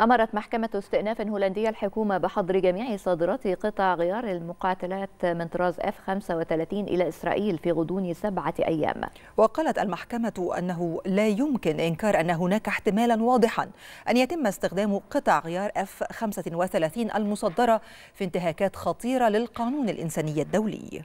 أمرت محكمة استئناف هولندية الحكومة بحظر جميع صادرات قطع غيار المقاتلات من طراز اف 35 إلى إسرائيل في غضون سبعة أيام وقالت المحكمة أنه لا يمكن إنكار أن هناك احتمالا واضحا أن يتم استخدام قطع غيار اف 35 المصدرة في انتهاكات خطيرة للقانون الإنساني الدولي